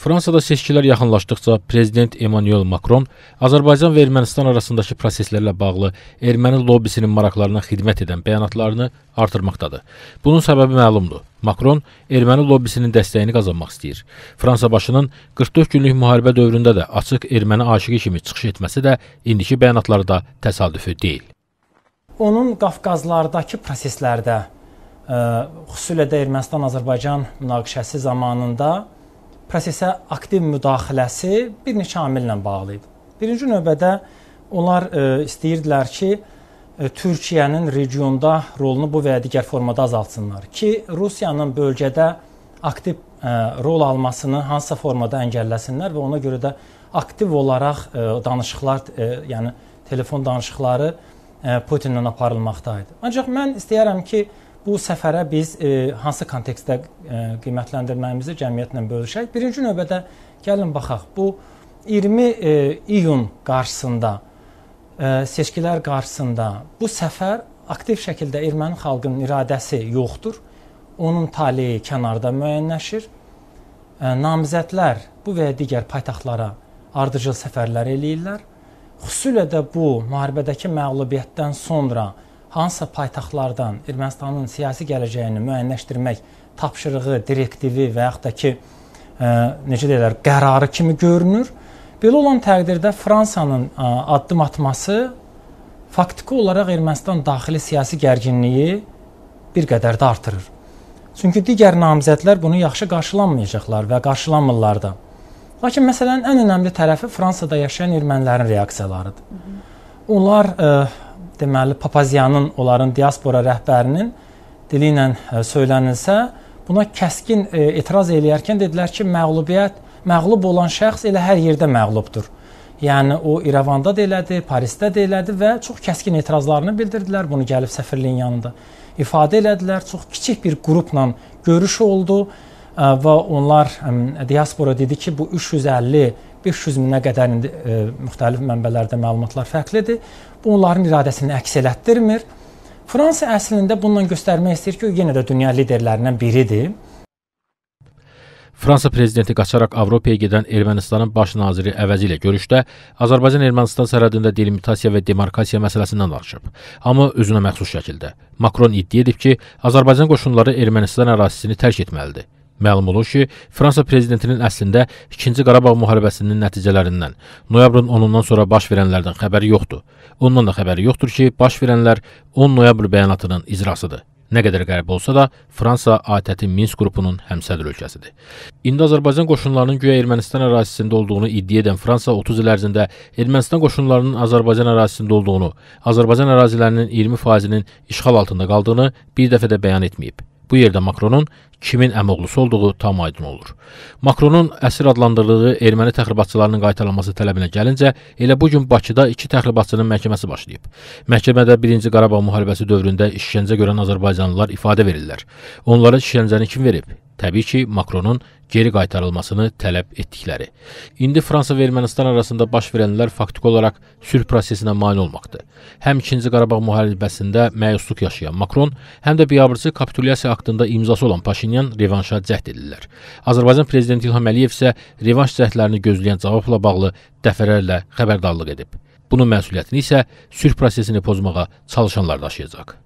Fransada seçkilər yaxınlaşdıqca prezident Emmanuel Macron Azərbaycan və Ermənistan arasındakı proseslərlə bağlı erməni lobbisinin maraqlarına xidmət edən bəyanatlarını artırmaqdadır. Bunun səbəbi məlumdur. Macron erməni lobbisinin dəstəyini qazanmaq istəyir. Fransa başının 44 günlük müharibə dövründə də açıq erməni aşığı kimi çıxış etməsi də indiki bəyanatlarda təsadüfü deyil. Onun Qafqazlardakı proseslərdə, e, xüsusilə də Ermənistan-Azərbaycan münaqişəsi zamanında prosesə aktiv müdaxiləsi bir neçə amillə bağlı idi. Birinci növbədə onlar e, istəyirdilər ki, e, Türkiyənin regionda rolunu bu və ya digər formada azaltsınlar ki, Rusiyanın bölgədə aktiv e, rol almasını hansısa formada əngəlləsinlər və ona görə də aktiv olaraq e, danışıqlar, e, yəni telefon danışıqları e, Putinlə aparılmaqda idi. Ancaq mən istəyirəm ki, bu səfərə biz e, hansı kontekstdə e, qiymətləndirməyimizi cəmiyyətlə bölüşək. Birinci növbədə gəlin baxaq. Bu 20 e, iyun qarşısında e, seçkilər qarşısında bu səfər aktiv şəkildə erməni xalqının iradəsi yoxdur. Onun taleyi kənarda müəyyənləşir. E, namizədlər bu və ya digər paytaxtlara ardıcıl səfərlər eləyirlər. Xüsusilə də bu müharibədəki məğlubiyyətdən sonra hansısa paytaxtlardan Ermənistanın siyasi gələcəyini müəyyənləşdirmək tapşırığı, direktivi və yaxud da ki, ə, e, necə deyirlər, qərarı kimi görünür. Belə olan təqdirdə Fransanın ə, e, addım atması faktiki olaraq Ermənistan daxili siyasi gərginliyi bir qədər də artırır. Çünki digər namizədlər bunu yaxşı qarşılanmayacaqlar və qarşılanmırlar da. Lakin məsələnin ən önəmli tərəfi Fransada yaşayan ermənilərin reaksiyalarıdır. Onlar ə, e, deməli Papaziyanın, onların diaspora rəhbərinin dili ilə e, söylənilsə, buna kəskin e, etiraz eləyərkən dedilər ki, məğlubiyyət, məğlub olan şəxs elə hər yerdə məğlubdur. Yəni o İrəvanda da elədi, Parisdə də elədi və çox kəskin etirazlarını bildirdilər bunu gəlib səfirliyin yanında. İfadə elədilər, çox kiçik bir qrupla görüş oldu e, və onlar diaspora dedi ki, bu 350 500 minə qədər indi e, müxtəlif mənbələrdə məlumatlar fərqlidir. Bu onların iradəsini əks elətdirmir. Fransa əslində bununla göstərmək istəyir ki, o yenə də dünya liderlərindən biridir. Fransa prezidenti qaçaraq Avropaya gedən Ermənistanın baş naziri əvəzi ilə görüşdə Azərbaycan-Ermənistan sərhədində delimitasiya və demarkasiya məsələsindən danışıb, amma özünə məxsus şəkildə. Makron iddia edib ki, Azərbaycan qoşunları Ermənistan ərazisini tərk etməlidir. Məlum olur ki, Fransa prezidentinin əslində 2-ci Qarabağ müharibəsinin nəticələrindən, noyabrın 10-dan sonra baş verənlərdən xəbəri yoxdur. Ondan da xəbəri yoxdur ki, baş verənlər 10 noyabr bəyanatının icrasıdır. Nə qədər qərib olsa da, Fransa ATƏT-i Minsk qrupunun həmsədr ölkəsidir. İndi Azərbaycan qoşunlarının güya Ermənistan ərazisində olduğunu iddia edən Fransa 30 il ərzində Ermənistan qoşunlarının Azərbaycan ərazisində olduğunu, Azərbaycan ərazilərinin 20%-nin işğal altında qaldığını bir dəfə də bəyan etməyib. Bu yerdə Makronun kimin əmoğlusu olduğu tam aydın olur. Makronun əsir adlandırdığı erməni təxribatçılarının qaytarılması tələbinə gəlincə, elə bu gün Bakıda iki təxribatçının məhkəməsi başlayıb. Məhkəmədə 1-ci Qarabağ müharibəsi dövründə işgəncə görən azərbaycanlılar ifadə verirlər. Onlara işgəncəni kim verib? Təbii ki, Makronun geri qaytarılmasını tələb etdikləri. İndi Fransa və Ermənistan arasında baş verənlər faktiki olaraq sülh prosesinə mane olmaqdır. Həm 2-ci Qarabağ müharibəsində məyusluq yaşayan Makron, həm də biabırçı kapitulyasiya haqqında imzası olan Paşinyan revanşa cəhd edirlər. Azərbaycan prezidenti İlham Əliyev isə revanş cəhdlərini gözləyən cavabla bağlı dəfələrlə xəbərdarlıq edib. Bunun məsuliyyətini isə sülh prosesini pozmağa çalışanlar daşıyacaq.